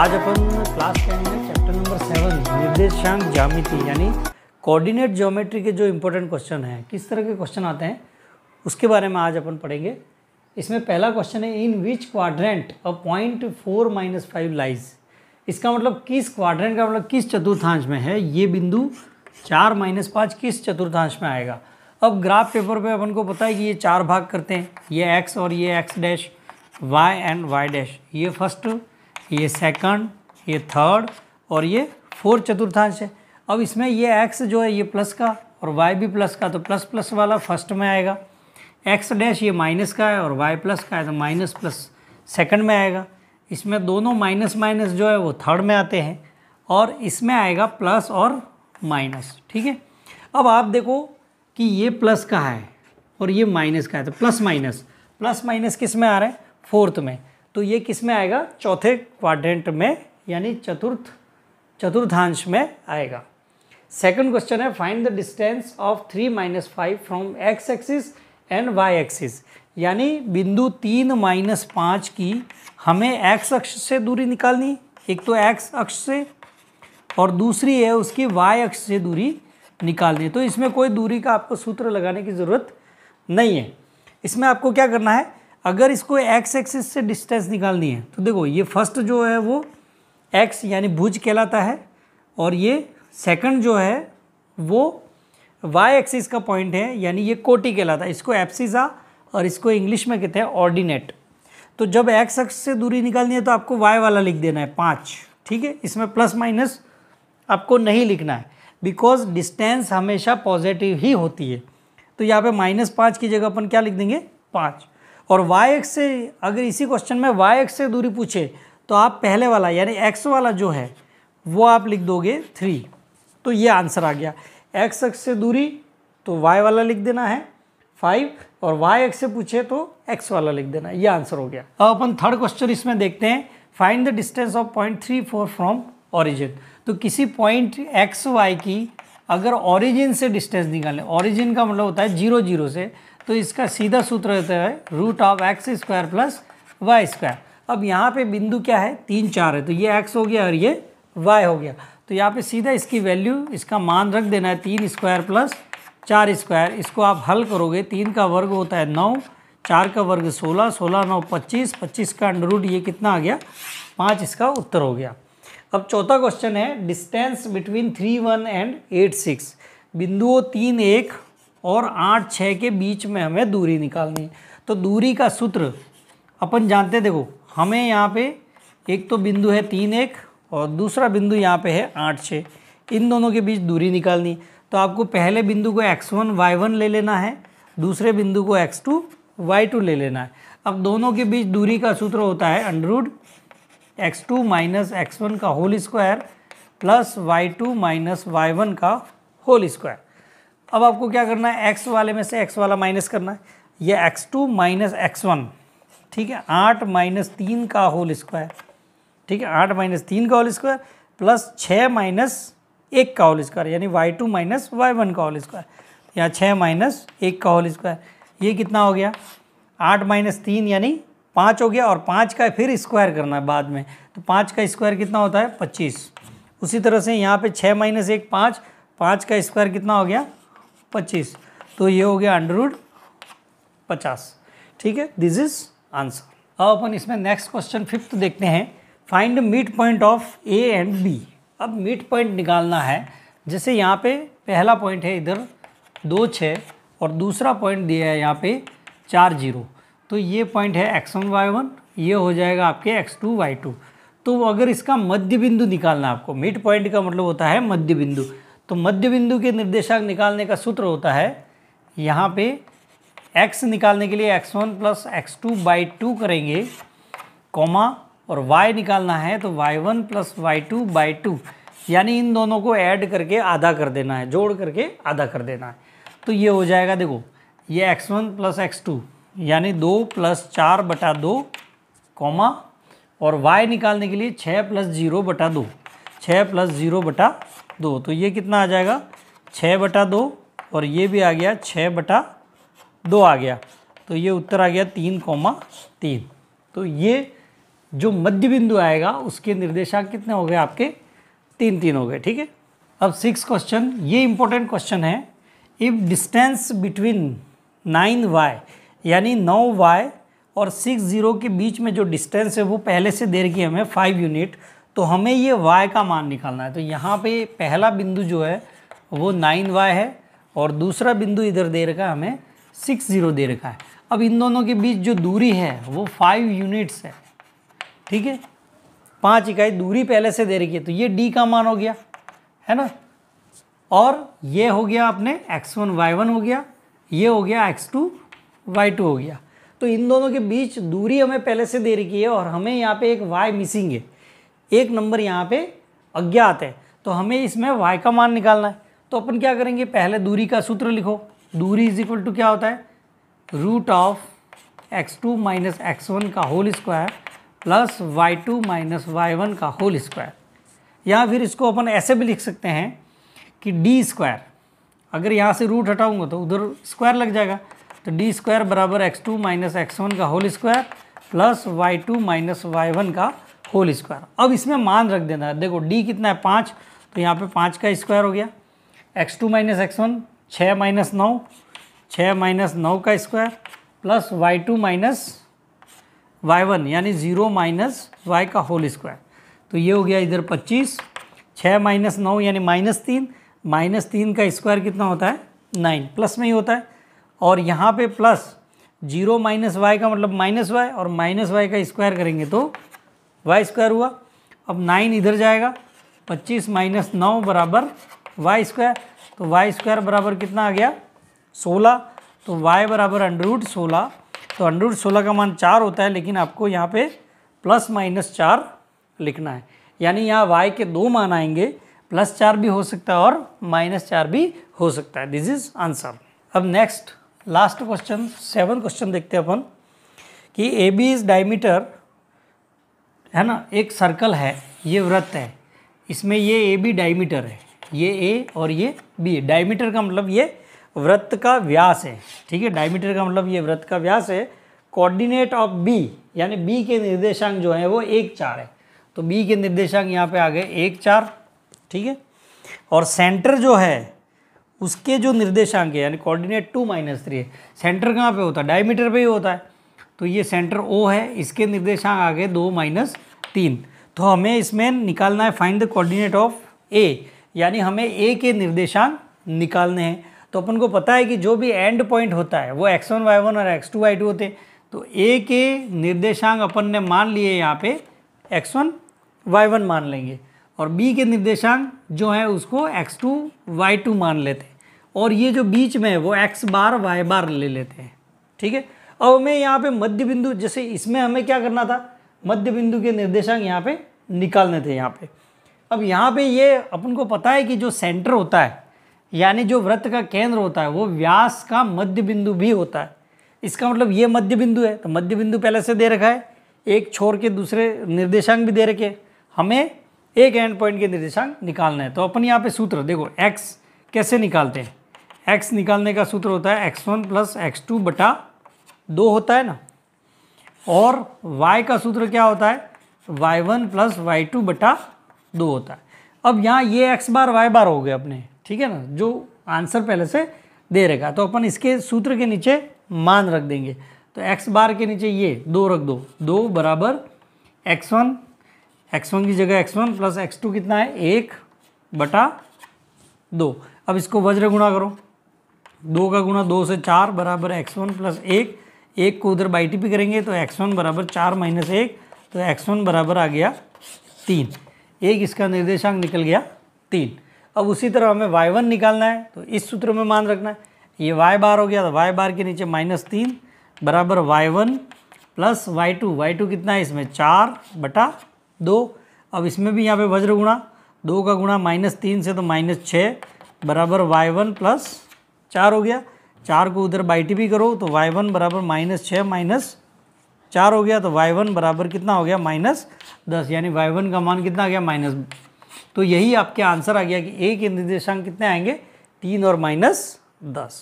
आज अपन class ten में चैप्टर नंबर सेवन निर्देशांक ज्यामिति यानी कोऑर्डिनेट ज्योमेट्री के जो इम्पोर्टेंट क्वेश्चन हैं किस तरह के क्वेश्चन आते हैं उसके बारे में आज अपन पढ़ेंगे इसमें पहला क्वेश्चन है in which quadrant a point four minus five lies इसका मतलब किस क्वाड्रेंट का मतलब किस चतुर्थांश में है ये बिंदु चार माइनस पाँच किस चतुर्थांश में आएगा अब ग्राफ पेपर पे अपन को पता है कि ये चार भाग करते हैं ये एक्स और ये X dash Y and Y dash ये फर्स्ट ये सेकंड ये थर्ड और ये फोर्थ चतुर्थांश है अब इसमें ये एक्स जो है ये प्लस का और वाई भी प्लस का तो प्लस प्लस वाला फर्स्ट में आएगा एक्स डैश ये माइनस का है और वाई प्लस का है तो माइनस प्लस सेकंड में आएगा इसमें दोनों माइनस माइनस जो है वो थर्ड में आते हैं और इसमें आएगा प्लस और माइनस ठीक है अब आप देखो कि ये प्लस का है और ये माइनस का है तो प्लस माइनस प्लस माइनस किस में आ रहा है फोर्थ में तो ये किस में आएगा चौथे क्वाड्रेंट में यानी चतुर्थ चतुर्थांश में आएगा सेकंड क्वेश्चन है find the distance of three minus five from X axis and Y axis यानी बिंदु तीन माइनस पाँच की हमें एक्स अक्ष से दूरी निकालनी एक तो एक्स अक्ष से और दूसरी है उसकी वाई अक्ष से दूरी निकालनी तो इसमें कोई दूरी का आपको सूत्र लगाने की ज़रूरत नहीं है इसमें आपको क्या करना है अगर इसको एक्स एक्सिस से डिस्टेंस निकालनी है तो देखो ये फर्स्ट जो है वो एक्स यानी भुज कहलाता है और ये सेकंड जो है वो वाई एक्सिस का पॉइंट है यानी ये कोटी कहलाता है इसको एप्सिसा और इसको इंग्लिश में कहते हैं ऑर्डिनेट तो जब एक्स एक्स से दूरी निकालनी है तो आपको वाई वाला लिख देना है पाँच ठीक है इसमें प्लस माइनस आपको नहीं लिखना है बिकॉज डिस्टेंस हमेशा पॉजिटिव ही होती है तो यहाँ पे माइनस पाँच की जगह अपन क्या लिख देंगे पाँच और वाई एक्स से अगर इसी क्वेश्चन में वाई एक्स से दूरी पूछे तो आप पहले वाला यानी एक्स वाला जो है वो आप लिख दोगे थ्री तो ये आंसर आ गया एक्स एक्स से दूरी तो वाई वाला लिख देना है फाइव और वाई एक्स से पूछे तो एक्स वाला लिख देना ये आंसर हो गया अब अपन थर्ड क्वेश्चन इसमें देखते हैं find the distance of point three four from origin तो किसी पॉइंट एक्स वाई की अगर ऑरिजिन से डिस्टेंस निकालें ऑरिजिन का मतलब होता है जीरो जीरो से तो इसका सीधा सूत्र रहता है root of X square plus Y square अब यहाँ पे बिंदु क्या है तीन चार है तो ये एक्स हो गया और ये वाई हो गया तो यहाँ पे सीधा इसकी वैल्यू इसका मान रख देना है तीन स्क्वायर प्लस चार स्क्वायर इसको आप हल करोगे तीन का वर्ग होता है नौ चार का वर्ग सोलह सोलह नौ पच्चीस पच्चीस का अंडर रूट ये कितना आ गया पाँच इसका उत्तर हो गया अब चौथा क्वेश्चन है distance between three one and eight six बिंदुओं तीन एक और आठ छः के बीच में हमें दूरी निकालनी है तो दूरी का सूत्र अपन जानते देखो हमें यहाँ पे एक तो बिंदु है तीन एक और दूसरा बिंदु यहाँ पे है आठ छः इन दोनों के बीच दूरी निकालनी तो आपको पहले बिंदु को एक्स वन वाई वन ले लेना है दूसरे बिंदु को एक्स टू वाई टू ले लेना है अब दोनों के बीच दूरी का सूत्र होता है under root X two minus X one का whole square plus Y two minus Y one का होल स्क्वायर अब आपको क्या करना है एक्स वाले में से एक्स वाला माइनस करना है ये X two minus X one ठीक है आठ माइनस तीन का होल स्क्वायर ठीक है आठ माइनस तीन का होल स्क्वायर प्लस छः माइनस एक का होल स्क्वायर यानी Y two minus Y one का होल स्क्वायर या छः माइनस एक का होल स्क्वायर ये कितना हो गया आठ माइनस तीन यानी पाँच हो गया और पाँच का फिर स्क्वायर करना है बाद में तो पाँच का स्क्वायर कितना होता है पच्चीस उसी तरह से यहाँ पे छः माइनस एक पाँच पाँच का स्क्वायर कितना हो गया पच्चीस तो ये हो गया अंडर रूट पचास ठीक है दिस इज आंसर अब अपन इसमें नेक्स्ट क्वेश्चन फिफ्थ देखते हैं find mid point of A and B अब मिड पॉइंट निकालना है जैसे यहाँ पे पहला पॉइंट है इधर दो छः और दूसरा पॉइंट दिया है यहाँ पे चार जीरो तो ये पॉइंट है एक्स वन वाई वन ये हो जाएगा आपके एक्स टू वाई टू तो अगर इसका मध्य बिंदु निकालना है आपको मिड पॉइंट का मतलब होता है मध्य बिंदु तो मध्य बिंदु के निर्देशांक निकालने का सूत्र होता है यहाँ पे x निकालने के लिए x1 one plus X two by two करेंगे कॉमा और y निकालना है तो y1 one plus Y two by two यानी इन दोनों को ऐड करके आधा कर देना है जोड़ करके आधा कर देना है तो ये हो जाएगा देखो ये x1 one plus X to यानी दो प्लस चार बटा दो कॉमा और y निकालने के लिए छः प्लस जीरो बटा दो छः प्लस जीरो बटा दो तो ये कितना आ जाएगा छः बटा दो और ये भी आ गया छः बटा दो आ गया तो ये उत्तर आ गया तीन कौमा तीन तो ये जो मध्य बिंदु आएगा उसके निर्देशांक कितने हो गए आपके तीन तीन हो गए ठीक है अब सिक्स क्वेश्चन ये इंपॉर्टेंट क्वेश्चन है if distance between nine Y यानी नौ वाई और सिक्स ज़ीरो के बीच में जो डिस्टेंस है वो पहले से देर की हमें फाइव यूनिट तो हमें ये y का मान निकालना है तो यहाँ पे पहला बिंदु जो है वो नाइन वाई है और दूसरा बिंदु इधर दे रखा है हमें सिक्स ज़ीरो दे रखा है अब इन दोनों के बीच जो दूरी है वो फाइव यूनिट्स है ठीक है पाँच इकाई दूरी पहले से दे रखी है तो ये d का मान हो गया है ना और ये हो गया आपने एक्स वन वाई वन हो गया ये हो गया एक्स टू वाई टू हो गया तो इन दोनों के बीच दूरी हमें पहले से दे रखी है और हमें यहाँ पे एक वाई मिसिंग है एक नंबर यहाँ पे अज्ञात है तो हमें इसमें वाई का मान निकालना है तो अपन क्या करेंगे पहले दूरी का सूत्र लिखो दूरी इज इक्वल टू क्या होता है root of X two minus X one का whole square plus Y two minus Y one का होल स्क्वायर या फिर इसको अपन ऐसे भी लिख सकते हैं कि डी स्क्वायर अगर यहाँ से रूट हटाऊंगा तो उधर स्क्वायर लग जाएगा तो डी स्क्वायर बराबर X two minus X one का whole square plus Y two minus Y one का होल स्क्वायर अब इसमें मान रख देना है देखो डी कितना है पाँच तो यहाँ पे पाँच का स्क्वायर हो गया X two minus X one छः माइनस नौ छः माइनस नौ का square plus Y two minus Y one यानी ज़ीरो माइनस वाई का होल स्क्वायर तो ये हो गया इधर पच्चीस छः माइनस नौ यानी माइनस तीन माइनस तीन का स्क्वायर कितना होता है नाइन प्लस में ही होता है और यहाँ पे प्लस जीरो माइनस वाई का मतलब माइनस वाई और माइनस वाई का स्क्वायर करेंगे तो वाई स्क्वायर हुआ अब नाइन इधर जाएगा पच्चीस माइनस नौ बराबर वाई स्क्वायर तो वाई स्क्वायर बराबर कितना आ गया सोलह तो वाई बराबर अंडरूट सोलह तो अंडरूट सोलह का मान चार होता है लेकिन आपको यहाँ पे प्लस माइनस चार लिखना है यानी यहाँ वाई के दो मान आएंगे प्लस चार भी हो सकता है और माइनस चार भी हो सकता है दिस इज आंसर अब next last question seven question देखते हैं अपन कि ए बी इज डायमीटर है ना एक सर्कल है ये वृत्त है इसमें ये ए बी डायमीटर है ये ए और ये बी डायमीटर का मतलब ये वृत्त का व्यास है ठीक है डायमीटर का मतलब ये वृत्त का व्यास है कोऑर्डिनेट ऑफ बी यानी बी के निर्देशांक जो है वो एक चार है तो बी के निर्देशांक यहाँ पे आ गए एक चार ठीक है और सेंटर जो है उसके जो निर्देशांक है यानी कोऑर्डिनेट टू माइनस थ्री है सेंटर कहाँ पे होता है डायमीटर पे ही होता है तो ये सेंटर ओ है इसके निर्देशांक आ गए दो माइनस तीन तो हमें इसमें निकालना है find the coordinate of A यानी हमें ए के निर्देशांक निकालने हैं तो अपन को पता है कि जो भी एंड पॉइंट होता है वो एक्स वन वाई वन और एक्स टू वाई टू होते तो ए के निर्देशांक अपन ने मान लिए यहाँ पे एक्स वन वाई वन मान लेंगे और बी के निर्देशांक जो है उसको एक्स टू वाई टू मान लेते हैं और ये जो बीच में है वो एक्स बार वाई बार ले लेते हैं ठीक है अब हमें यहाँ पे मध्य बिंदु जैसे इसमें हमें क्या करना था मध्य बिंदु के निर्देशांक यहाँ पे निकालने थे यहाँ पे अब यहाँ पे ये अपन को पता है कि जो सेंटर होता है यानी जो व्रत का केंद्र होता है वो व्यास का मध्य बिंदु भी होता है इसका मतलब ये मध्य बिंदु है तो मध्य बिंदु पहले से दे रखा है एक छोर के दूसरे निर्देशांक भी दे रखे हमें एक एंड पॉइंट के निर्देशांक निकालना है तो अपन यहाँ पे सूत्र देखो एक्स कैसे निकालते हैं एक्स निकालने का सूत्र होता है X one plus X two बटा दो होता है ना और y का सूत्र क्या होता है y1 one plus Y to बटा दो होता है अब यहाँ ये x बार y बार हो गए अपने ठीक है ना जो आंसर पहले से दे रहेगा तो अपन इसके सूत्र के नीचे मान रख देंगे तो x बार के नीचे ये दो रख दो दो बराबर x1 x1 की जगह x1 प्लस टू कितना है एक बटा दो अब इसको वज्र गुणा करो दो का गुणा दो से चार बराबर एक्स वन प्लस एक एक को उधर बाई टी पी करेंगे तो एक्स वन बराबर चार माइनस एक तो एक्स वन बराबर आ गया तीन एक इसका निर्देशांक निकल गया तीन अब उसी तरह हमें वाई वन निकालना है तो इस सूत्र में मान रखना है ये वाई बार हो गया तो वाई बार के नीचे माइनस तीन बराबर Y one plus Y two Y two कितना है इसमें चार बटा दो अब इसमें भी यहाँ पे वज्र गुणा दो का गुणा माइनस तीन से तो माइनस छः बराबर वाई वन प्लस चार हो गया चार को उधर बाइटी भी करो तो वाई वन बराबर माइनस छः माइनस चार हो गया तो वाई वन बराबर कितना हो गया माइनस दस यानी वाई वन का मान कितना आ गया माइनस तो यही आपके आंसर आ गया कि ए के निर्देशांक कितने आएंगे तीन और माइनस दस